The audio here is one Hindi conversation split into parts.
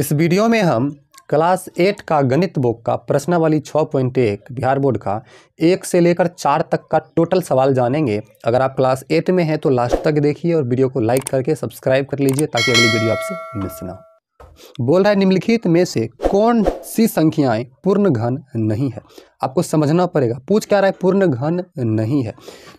इस वीडियो में हम क्लास एट का गणित बुक का प्रश्नावली छः पॉइंट एक बिहार बोर्ड का एक से लेकर चार तक का टोटल सवाल जानेंगे अगर आप क्लास एट में हैं तो लास्ट तक देखिए और वीडियो को लाइक करके सब्सक्राइब कर लीजिए ताकि अगली वीडियो आपसे मिस ना हो बोल रहा है निम्नलिखित में से कौन सी संख्याएं पूर्ण घन नहीं है आपको समझना पड़ेगा पूछ क्या रहा है पूर्ण घन नहीं है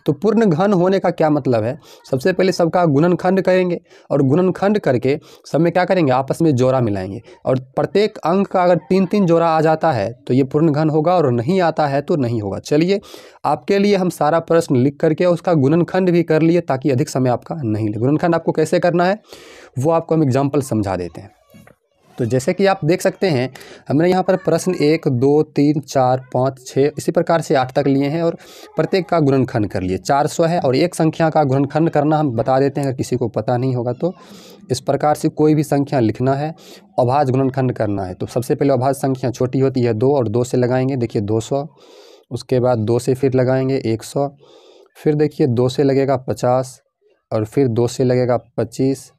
तो पूर्ण घन होने का क्या मतलब है सबसे पहले सबका गुणनखंड करेंगे और गुणनखंड करके सब में क्या करेंगे आपस में जोड़ा मिलाएंगे और प्रत्येक अंक का अगर तीन तीन जोड़ा आ जाता है तो ये पूर्ण घन होगा और नहीं आता है तो नहीं होगा चलिए आपके लिए हम सारा प्रश्न लिख करके उसका गुणनखंड भी कर लिए ताकि अधिक समय आपका नहीं ले गुणनखंड आपको कैसे करना है वो आपको हम एग्जाम्पल समझा देते हैं तो जैसे कि आप देख सकते हैं हमने यहाँ पर प्रश्न एक दो तीन चार पाँच छः इसी प्रकार से आठ तक लिए हैं और प्रत्येक का गुणनखंड कर लिए चार सौ है और एक संख्या का गुणनखंड करना हम बता देते हैं अगर किसी को पता नहीं होगा तो इस प्रकार से कोई भी संख्या लिखना है अभाज गुणनखंड करना है तो सबसे पहले अभाज संख्या छोटी होती है दो और दो से लगाएंगे देखिए दो सौ उसके बाद दो से फिर लगाएंगे एक सौ फिर देखिए दो से लगेगा पचास और फिर दो से लगेगा पच्चीस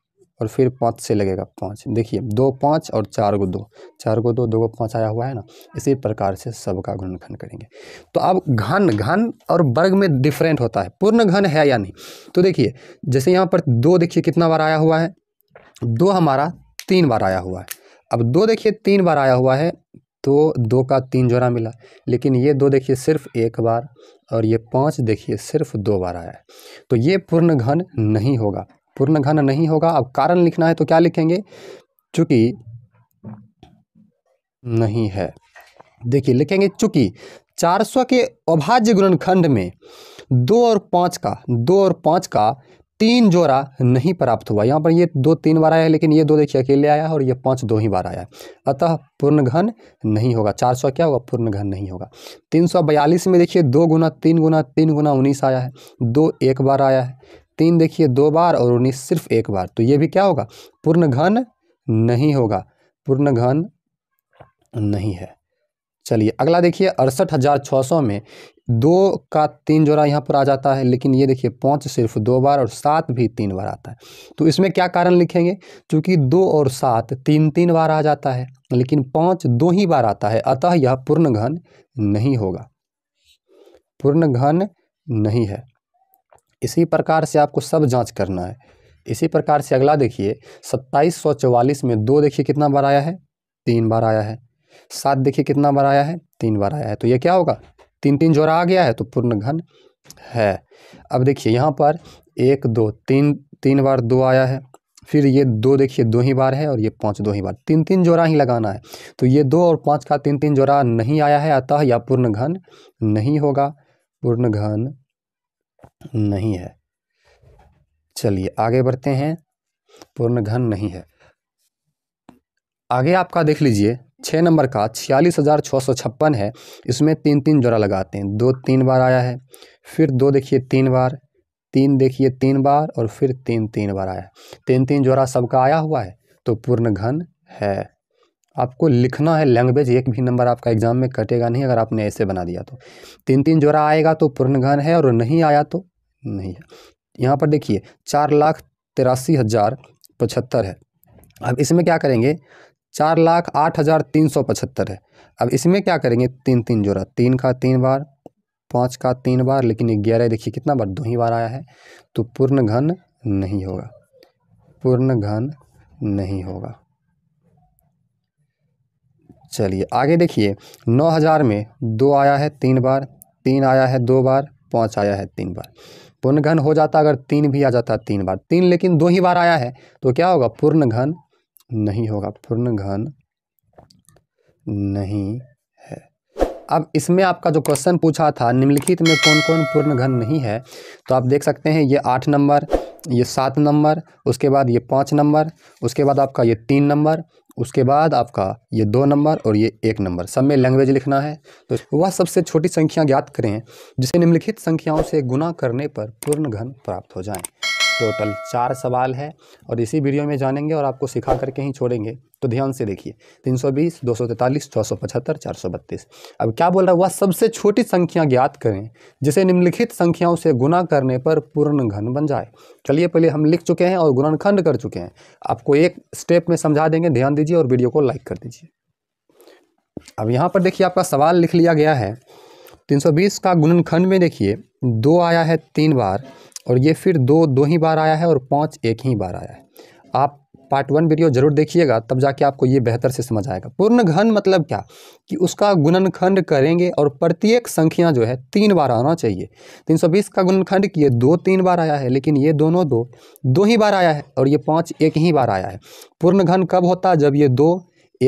और फिर पाँच से लगेगा पाँच देखिए दो पाँच और चार को दो चार को दो दो को पाँच आया हुआ है ना इसी प्रकार से सबका गुणनखंड करेंगे तो अब घन घन और वर्ग में डिफरेंट होता है पूर्ण घन है या नहीं तो देखिए जैसे यहाँ पर दो देखिए कितना बार आया हुआ है दो हमारा तीन बार आया हुआ है अब दो देखिए तीन बार आया हुआ है तो दो का तीन जोड़ा मिला लेकिन ये दो देखिए सिर्फ एक बार और ये पाँच देखिए सिर्फ दो बार आया है तो ये पूर्ण घन नहीं होगा पूर्ण घन नहीं होगा अब कारण लिखना है तो क्या लिखेंगे चूंकि नहीं है देखिए लिखेंगे चूँकि 400 के अभाज्य गुणनखंड में दो और पांच का दो और पांच का तीन जोड़ा नहीं प्राप्त हुआ यहाँ पर ये दो तीन बार आया है लेकिन ये दो देखिए अकेले आया है और ये पांच दो ही बार आया है अतः पूर्ण घन नहीं होगा चार सौ क्या होगा पूर्ण घन नहीं होगा तीन सौ बयालीस में देखिए दो गुना तीन गुना तीन गुना उन्नीस आया है दो एक बार आया है तीन देखिए दो बार और उन्नीस सिर्फ एक बार तो ये भी क्या होगा पूर्ण घन नहीं होगा पूर्ण घन नहीं है चलिए अगला देखिए अड़सठ हज़ार छः सौ में दो का तीन जोड़ा यहाँ पर आ जाता है लेकिन ये देखिए पाँच सिर्फ दो बार और सात भी तीन बार आता है तो इसमें क्या कारण लिखेंगे क्योंकि दो और सात तीन तीन बार आ जाता है लेकिन पाँच दो ही बार आता है अतः यह पूर्ण घन नहीं होगा पूर्ण घन नहीं है इसी प्रकार से आपको सब जांच करना है इसी प्रकार से अगला देखिए सत्ताईस सौ चौवालीस में दो देखिए कितना बार आया है तीन बार आया है सात देखिए कितना बार आया है तीन बार आया है तो ये क्या होगा तीन तीन जोड़ा आ गया है तो पूर्ण घन है अब देखिए यहाँ पर एक दो तीन तीन बार दो आया है फिर ये दो देखिए दो ही बार है और ये पाँच दो ही बार तीन तीन जोड़ा ही लगाना है तो ये दो और पाँच का तीन तीन जोड़ा नहीं आया है अतः या पूर्ण घन नहीं होगा पूर्ण घन नहीं है चलिए आगे बढ़ते हैं पूर्ण घन नहीं है आगे आपका देख लीजिए छः नंबर का छियालीस हज़ार छः सौ छप्पन है इसमें तीन तीन जोड़ा लगाते हैं दो तीन बार आया है फिर दो देखिए तीन बार तीन देखिए तीन बार और फिर तीन तीन बार आया तीन तीन जोड़ा सबका आया हुआ है तो पूर्ण घन है आपको लिखना है लैंग्वेज एक भी नंबर आपका एग्ज़ाम में कटेगा नहीं अगर आपने ऐसे बना दिया तो तीन तीन जोड़ा आएगा तो पूर्ण घन है और नहीं आया तो नहीं है यहाँ पर देखिए चार लाख तिरासी हज़ार पचहत्तर है अब इसमें क्या करेंगे चार लाख आठ हज़ार तीन सौ पचहत्तर है अब इसमें क्या करेंगे तीन तीन जोड़ा तीन का तीन बार पाँच का तीन बार लेकिन ग्यारह देखिए कितना बार दो ही बार आया है तो पूर्ण घन नहीं होगा पूर्ण घन नहीं होगा चलिए आगे देखिए नौ हज़ार में दो आया है तीन बार तीन आया है दो बार पाँच आया है तीन बार पूर्ण घन हो जाता अगर तीन भी आ जाता तीन बार तीन लेकिन दो ही बार आया है तो क्या होगा पूर्ण घन नहीं होगा पूर्ण घन नहीं है अब इसमें आपका जो क्वेश्चन पूछा था निम्नलिखित में कौन कौन पूर्ण घन नहीं है तो आप देख सकते हैं ये आठ नंबर ये सात नंबर उसके बाद ये पाँच नंबर उसके बाद आपका ये तीन नंबर उसके बाद आपका ये दो नंबर और ये एक नंबर सब में लैंग्वेज लिखना है तो वह सबसे छोटी संख्या ज्ञात करें जिसे निम्नलिखित संख्याओं से गुना करने पर पूर्ण घन प्राप्त हो जाएँ टोटल चार सवाल है और इसी वीडियो में जानेंगे और आपको सिखा करके ही छोड़ेंगे तो ध्यान से देखिए 320, 243, सौ 432 अब क्या बोल रहा है वह सबसे छोटी संख्या ज्ञात करें जिसे निम्नलिखित संख्याओं से गुना करने पर पूर्ण घन बन जाए चलिए पहले हम लिख चुके हैं और गुणनखंड कर चुके हैं आपको एक स्टेप में समझा देंगे ध्यान दीजिए और वीडियो को लाइक कर दीजिए अब यहाँ पर देखिए आपका सवाल लिख लिया गया है 320 का गुणनखंड में देखिए दो आया है तीन बार और ये फिर दो दो ही बार आया है और पाँच एक ही बार आया है आप पार्ट वन वीडियो जरूर देखिएगा तब जाके आपको ये बेहतर से समझ आएगा पूर्ण घन मतलब क्या कि उसका गुणनखंड करेंगे और प्रत्येक संख्या जो है तीन बार आना चाहिए 320 का गुणनखंड किए दो तीन बार आया है लेकिन ये दोनों दो दो ही बार आया है और ये पाँच एक ही बार आया है पूर्ण घन कब होता जब ये दो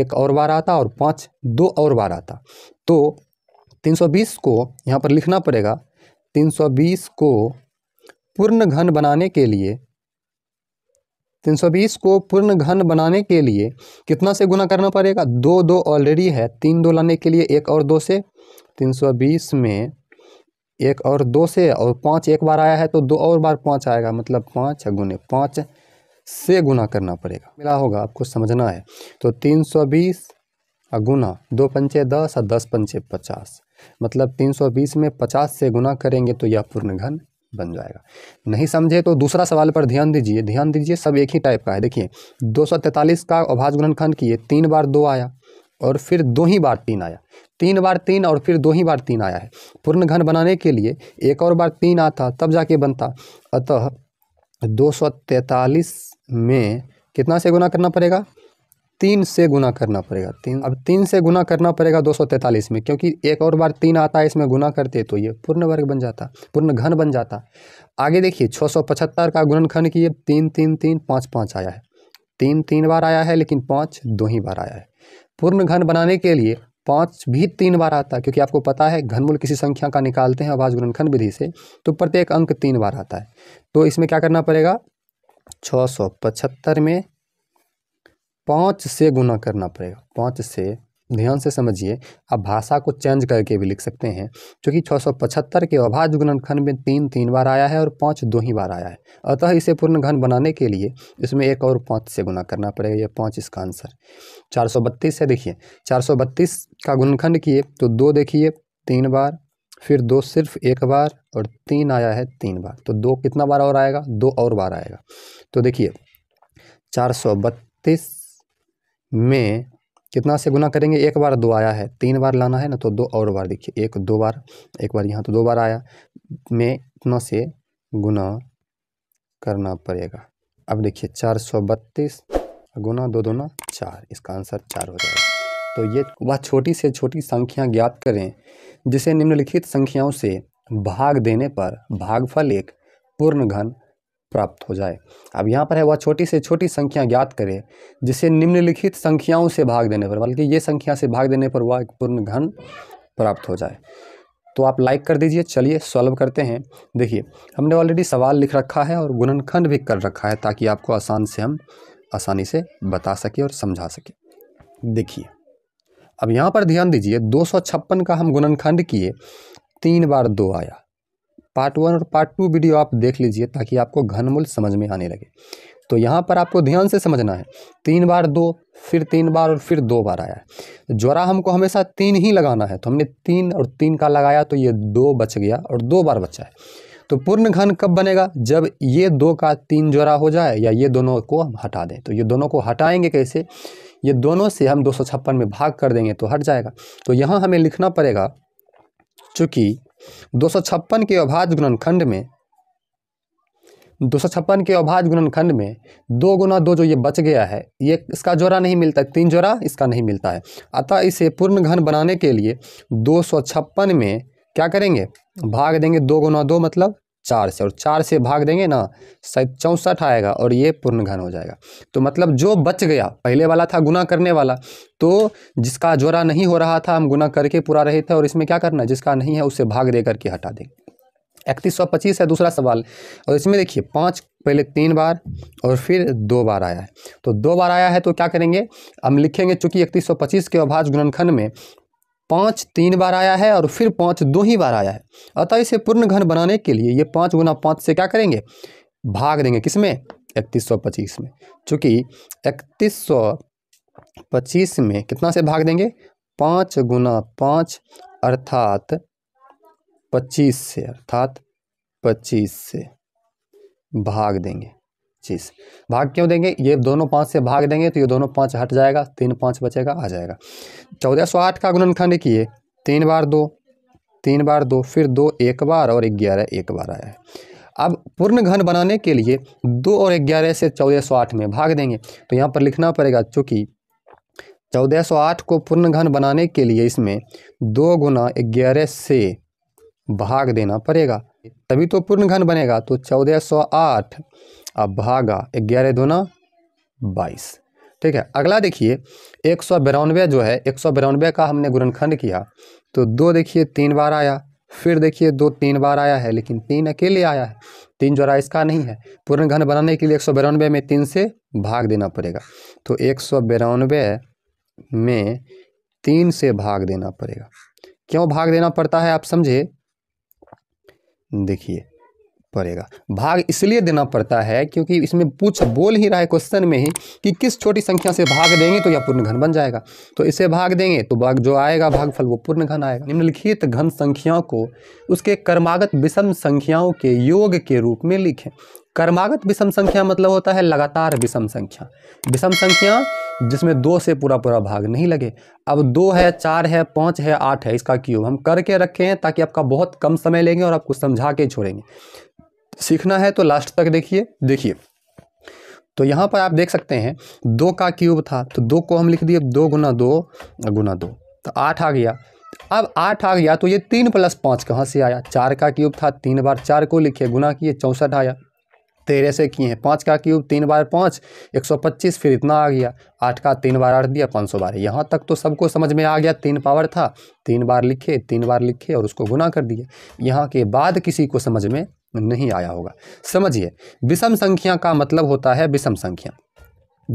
एक और बार आता और पाँच दो और बार आता तो तीन को यहाँ पर लिखना पड़ेगा तीन को पूर्ण घन बनाने के लिए 320 को पूर्ण घन बनाने के लिए कितना से गुना करना पड़ेगा दो दो ऑलरेडी है तीन दो लाने के लिए एक और दो से 320 में एक और दो से और पाँच एक बार आया है तो दो और बार पाँच आएगा मतलब पाँच गुने पाँच से गुना करना पड़ेगा मिला होगा आपको समझना है तो 320 गुना दो पंचे दस और दस पंचे पचास मतलब 320 में 50 से गुना करेंगे तो यह पूर्ण घन बन जाएगा नहीं समझे तो दूसरा सवाल पर ध्यान दीजिए ध्यान दीजिए सब एक ही टाइप का है देखिए दो का अभाज गुणनखंड किए तीन बार दो आया और फिर दो ही बार तीन आया तीन बार तीन और फिर दो ही बार तीन आया है पूर्ण घन बनाने के लिए एक और बार तीन आता तब जाके बनता अतः दो में कितना से गुना करना पड़ेगा तीन से गुना करना पड़ेगा तीन अब तीन से गुना करना पड़ेगा दो में क्योंकि एक और बार तीन आता है इसमें गुना करते तो ये पूर्ण वर्ग बन जाता पूर्ण घन बन जाता आगे देखिए छः का खन किए तीन तीन तीन पाँच पाँच आया है तीन तीन बार आया है लेकिन पाँच दो ही बार आया है पूर्ण घन बनाने के लिए पाँच भी तीन बार आता है क्योंकि आपको पता है घनमूल किसी संख्या का निकालते हैं आवाज गुणनखंड विधि से तो प्रत्येक अंक तीन बार आता है तो इसमें क्या करना पड़ेगा छः सौ पचहत्तर में पाँच से गुना करना पड़ेगा पाँच से ध्यान से समझिए आप भाषा को चेंज करके भी लिख सकते हैं क्योंकि छः के अभाज्य गुणनखंड में तीन तीन बार आया है और पाँच दो ही बार आया है अतः इसे पूर्ण घन बनाने के लिए इसमें एक और पाँच से गुना करना पड़ेगा यह पाँच इसका आंसर चार है देखिए चार का गुणनखंड किए तो दो देखिए तीन बार फिर दो सिर्फ एक बार और तीन आया है तीन बार तो दो कितना बार और आएगा दो और बार आएगा तो देखिए चार सौ बत्तीस में कितना से गुना करेंगे एक बार दो आया है तीन बार लाना है ना तो दो और बार देखिए एक दो बार एक बार यहाँ तो दो बार आया में इतना से गुना करना पड़ेगा अब देखिए चार सौ बत्तीस गुना दो दोना चार इसका आंसर चार हो जाएगा तो ये वह छोटी से छोटी संख्या ज्ञात करें जिसे निम्नलिखित संख्याओं से भाग देने पर भागफल एक पूर्ण घन प्राप्त हो जाए अब यहाँ पर है वह छोटी से छोटी संख्या ज्ञात करे जिसे निम्नलिखित संख्याओं से भाग देने पर बल्कि ये संख्या से भाग देने पर वह एक पूर्ण घन प्राप्त हो जाए तो आप लाइक कर दीजिए चलिए सॉल्व करते हैं देखिए हमने ऑलरेडी सवाल लिख रखा है और गुणनखंड भी कर रखा है ताकि आपको आसान से हम आसानी से बता सके और समझा सके देखिए अब यहाँ पर ध्यान दीजिए दो का हम गुणनखंड किए तीन बार दो आया पार्ट वन और पार्ट टू वीडियो आप देख लीजिए ताकि आपको घनमूल समझ में आने लगे तो यहाँ पर आपको ध्यान से समझना है तीन बार दो फिर तीन बार और फिर दो बार आया है ज्वरा हमको हमेशा तीन ही लगाना है तो हमने तीन और तीन का लगाया तो ये दो बच गया और दो बार बचा है तो पूर्ण घन कब बनेगा जब ये दो का तीन ज्वरा हो जाए या ये दोनों को हम हटा दें तो ये दोनों को हटाएंगे कैसे ये दोनों से हम दो में भाग कर देंगे तो हट जाएगा तो यहाँ हमें लिखना पड़ेगा चूँकि दो के अभाज्य गुणनखंड में दो सौ छप्पन के अभाज्य गुणनखंड में दो गुना दो जो ये बच गया है ये इसका जोड़ा नहीं मिलता तीन जोड़ा इसका नहीं मिलता है अतः इसे पूर्ण घन बनाने के लिए दो सौ छप्पन में क्या करेंगे भाग देंगे दो गुना दो मतलब चार से और चार से भाग देंगे ना चौंसठ आएगा और ये पूर्ण घन हो जाएगा तो मतलब जो बच गया पहले वाला था गुना करने वाला तो जिसका जोड़ा नहीं हो रहा था हम गुना करके पूरा रहे थे और इसमें क्या करना जिसका नहीं है उसे भाग दे करके हटा देंगे इकतीस सौ पच्चीस है दूसरा सवाल और इसमें देखिए पाँच पहले तीन बार और फिर दो बार आया है तो दो बार आया है तो क्या करेंगे हम लिखेंगे चूंकि इकतीस सौ पच्चीस के अभाज गुणनखंड में पाँच तीन बार आया है और फिर पाँच दो ही बार आया है अतः इसे पूर्ण घन बनाने के लिए ये पाँच गुना पाँच से क्या करेंगे भाग देंगे किसमें इकतीस सौ पच्चीस में चूँकि इकतीस सौ पच्चीस में कितना से भाग देंगे पाँच गुना पाँच अर्थात पच्चीस से अर्थात पच्चीस से भाग देंगे पच्चीस भाग क्यों देंगे ये दोनों पाँच से भाग देंगे तो ये दोनों पाँच हट जाएगा तीन पाँच बचेगा आ जाएगा चौदह सौ आठ का गुणनखंड किए तीन बार दो तीन बार दो फिर दो एक बार और ग्यारह एक बार आया है अब पूर्ण घन बनाने के लिए दो और ग्यारह से चौदह सौ आठ में भाग देंगे तो यहाँ पर लिखना पड़ेगा चूँकि चौदह सौ आठ को पूर्ण घन बनाने के लिए इसमें दो गुना ग्यारह से भाग देना पड़ेगा तभी तो पूर्ण घन बनेगा तो चौदह सौ आठ अब भागा ग्यारह दोना बाईस ठीक है अगला देखिए एक सौ बिरानवे जो है एक सौ बिरानवे का हमने गुणनखंड किया तो दो देखिए तीन बार आया फिर देखिए दो तीन बार आया है लेकिन तीन अकेले आया है तीन जोरा इसका नहीं है पूर्ण घन बनाने के लिए एक सौ बिरानवे में तीन से भाग देना पड़ेगा तो एक सौ बिरानवे में तीन से भाग देना पड़ेगा क्यों भाग देना पड़ता है आप समझे देखिए पड़ेगा भाग इसलिए देना पड़ता है क्योंकि इसमें पूछ बोल ही रहा है क्वेश्चन में ही कि किस छोटी संख्या से भाग देंगे तो यह पूर्ण घन बन जाएगा तो इसे भाग देंगे तो भाग जो आएगा भागफल वो पूर्ण घन आएगा निम्नलिखित घन संख्याओं को उसके कर्मागत विषम संख्याओं के योग के रूप में लिखें कर्मागत विषम संख्या मतलब होता है लगातार विषम संख्या विषम संख्या जिसमें दो से पूरा पूरा भाग नहीं लगे अब दो है चार है पाँच है आठ है इसका क्यूब हम करके रखे हैं ताकि आपका बहुत कम समय लेंगे और आपको समझा के छोड़ेंगे सीखना है तो लास्ट तक देखिए देखिए तो यहाँ पर आप देख सकते हैं दो का क्यूब था तो दो को हम लिख दिए दो गुना दो गुना दो तो आठ आ गया अब आठ आ गया तो ये तीन प्लस पाँच कहाँ से आया चार का क्यूब था तीन बार चार को लिखिए गुना किए चौंसठ आया तेरह से किए हैं पाँच का क्यूब तीन बार पाँच एक सौ पच्चीस फिर इतना आ गया आठ का तीन बार आठ दिया पाँच सौ बारह यहाँ तक तो सबको समझ में आ गया तीन पावर था तीन बार लिखे तीन बार लिखे और उसको गुना कर दिए यहाँ के बाद किसी को समझ में नहीं आया होगा समझिए विषम संख्या का मतलब होता है विषम संख्या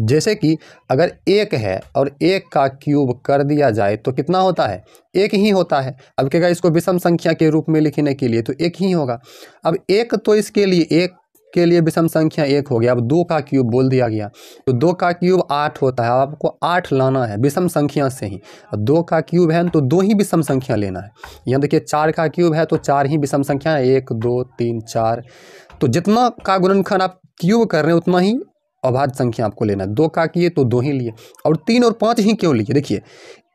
जैसे कि अगर एक है और एक का क्यूब कर दिया जाए तो कितना होता है एक ही होता है अब कहेगा इसको विषम संख्या के रूप में लिखने के लिए तो एक ही होगा अब एक तो इसके लिए एक के लिए विषम संख्या एक हो गया अब दो का क्यूब बोल दिया गया तो दो का क्यूब आठ होता है आपको आठ लाना है विषम संख्या से ही दो का क्यूब है तो दो ही विषम संख्या लेना है यहाँ देखिए चार का क्यूब है तो चार ही विषम संख्या है एक दो तीन चार तो जितना का गुणनखंड आप क्यूब कर रहे हैं उतना ही अभाज्य संख्या आपको लेना है दो का किए तो दो ही लिए और तीन और पाँच ही क्यों लिए देखिए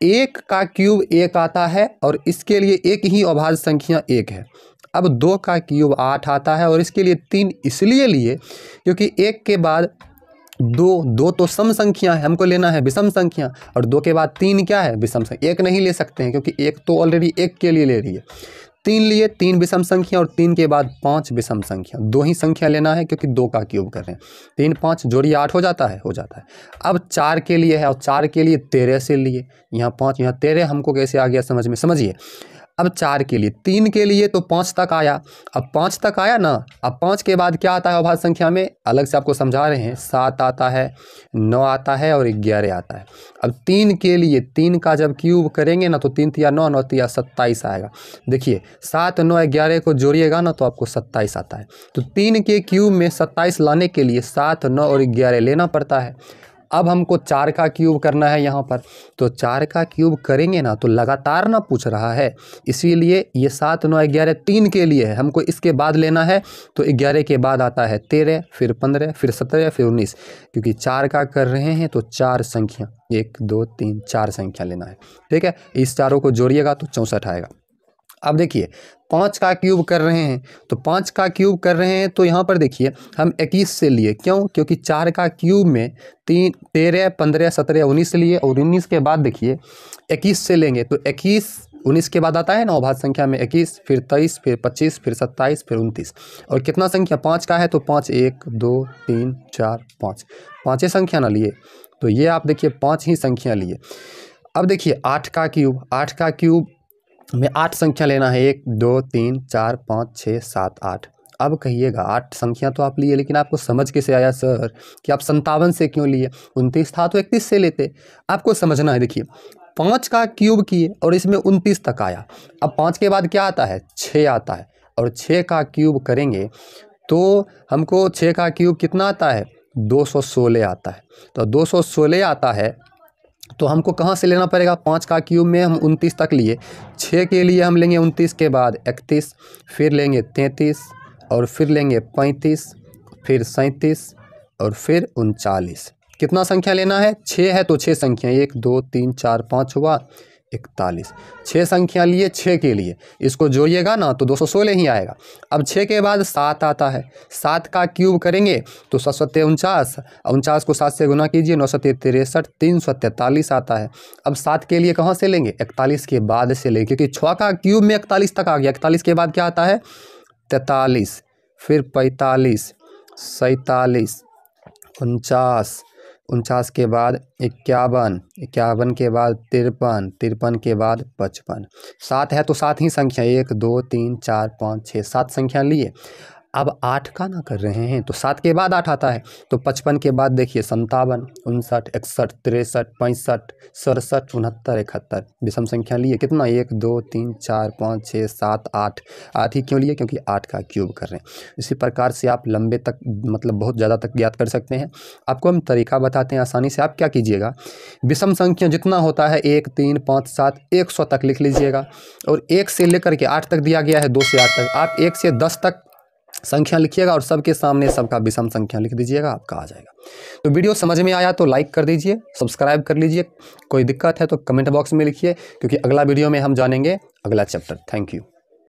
एक का क्यूब एक आता है और इसके लिए एक ही अभाज्य संख्या एक है अब दो का क्यूब आठ आता है और इसके लिए तीन इसलिए लिए क्योंकि एक के बाद दो दो तो सम संख्या है हमको लेना है विषम संख्या और दो के बाद तीन क्या है विषम संख्या एक नहीं ले सकते हैं क्योंकि एक तो ऑलरेडी एक के लिए ले रही है तीन लिए तीन विषम संख्या और तीन के बाद पांच विषम संख्या दो ही संख्या लेना है क्योंकि दो का क्यूब कर रहे हैं तीन पाँच जोड़ी आठ हो जाता है हो जाता है अब चार के लिए है और चार के लिए तेरह से लिए यहाँ पाँच यहाँ तेरह हमको कैसे आ गया समझ में समझिए अब चार के लिए तीन के लिए तो पाँच तक आया अब पाँच तक आया ना अब पाँच के बाद क्या आता है अभाज संख्या में अलग से आपको समझा रहे हैं सात आता है नौ आता है और ग्यारह आता है अब तीन के लिए तीन का जब क्यूब करेंगे ना तो तीन तिया नौ नौ तिया सत्ताईस आएगा देखिए सात नौ ग्यारह को जोड़िएगा ना तो आपको सत्ताईस आता है तो तीन के क्यूब में सत्ताईस लाने के लिए सात नौ और ग्यारह लेना पड़ता है अब हमको चार का क्यूब करना है यहाँ पर तो चार का क्यूब करेंगे ना तो लगातार ना पूछ रहा है इसीलिए ये सात नौ ग्यारह तीन के लिए है हमको इसके बाद लेना है तो ग्यारह के बाद आता है तेरह फिर पंद्रह फिर सत्रह फिर उन्नीस क्योंकि चार का कर रहे हैं तो चार संख्या एक दो तीन चार संख्या लेना है ठीक है इस चारों को जोड़िएगा तो चौंसठ आएगा अब देखिए पाँच का क्यूब कर रहे हैं तो पाँच का क्यूब कर रहे हैं तो यहाँ पर देखिए हम इक्कीस से लिए क्यों क्योंकि चार का क्यूब में तीन तेरह पंद्रह सत्रह उन्नीस से लिए और उन्नीस के बाद देखिए इक्कीस से लेंगे तो इक्कीस उन्नीस के बाद आता है ना अभाज संख्या में इक्कीस फिर तेईस फिर पच्चीस फिर सत्ताईस फिर उनतीस और कितना संख्या पाँच का है तो पाँच एक दो तीन चार पाँच पाँचें संख्या ना लिए तो ये आप देखिए पाँच ही संख्या लिए अब देखिए आठ का क्यूब आठ का क्यूब हमें आठ संख्या लेना है एक दो तीन चार पाँच छः सात आठ अब कहिएगा आठ संख्या तो आप लिए लेकिन आपको समझ कैसे आया सर कि आप संतावन से क्यों लिए उनतीस था तो इकतीस से लेते आपको समझना है देखिए पाँच का क्यूब किए और इसमें उनतीस तक आया अब पाँच के बाद क्या आता है छः आता है और छः का क्यूब करेंगे तो हमको छः का क्यूब कितना आता है सोलह आता है तो सोलह आता है तो हमको कहाँ से लेना पड़ेगा पाँच का क्यूब में हम उनतीस तक लिए छः के लिए हम लेंगे उनतीस के बाद इकतीस फिर लेंगे तैंतीस और फिर लेंगे पैंतीस फिर सैंतीस और फिर उनचालीस कितना संख्या लेना है छः है तो छः संख्या एक दो तीन चार पाँच हुआ इकतालीस छः संख्या लिए छः के लिए इसको जोड़िएगा ना तो दो सौ सोलह ही आएगा अब छः के बाद सात आता है सात का क्यूब करेंगे तो सौ सत्य उनचास उनचास को सात से गुना कीजिए नौ सौ तिरसठ तीन सौ तैंतालीस आता है अब सात के लिए कहाँ से लेंगे इकतालीस के बाद से लेंगे क्योंकि छः का क्यूब में इकतालीस तक आ गया इकतालीस के बाद क्या आता है तैंतालीस फिर पैंतालीस सैंतालीस उनचास उनचास के बाद इक्यावन इक्यावन के बाद तिरपन तिरपन के बाद पचपन सात है तो सात ही संख्या एक दो तीन चार पाँच छः सात संख्या लिए अब आठ का ना कर रहे हैं तो सात के बाद आठ आता है तो पचपन के बाद देखिए संतावन उनसठ इकसठ तिरसठ पैंसठ सड़सठ उनहत्तर इकहत्तर विषम संख्या लिए कितना एक दो तीन चार पाँच छः सात आठ आठ ही क्यों लिए क्योंकि आठ का क्यूब कर रहे हैं इसी प्रकार से आप लंबे तक मतलब बहुत ज़्यादा तक ज्ञात कर सकते हैं आपको हम तरीका बताते हैं आसानी से आप क्या कीजिएगा विषम संख्या जितना होता है एक तीन पाँच सात एक सौ तक लिख लीजिएगा और एक से लेकर के आठ तक दिया गया है दो से आठ तक आप एक से दस तक संख्या लिखिएगा और सबके सामने सबका विषम संख्या लिख दीजिएगा आपका आ जाएगा तो वीडियो समझ में आया तो लाइक कर दीजिए सब्सक्राइब कर लीजिए कोई दिक्कत है तो कमेंट बॉक्स में लिखिए क्योंकि अगला वीडियो में हम जानेंगे अगला चैप्टर थैंक यू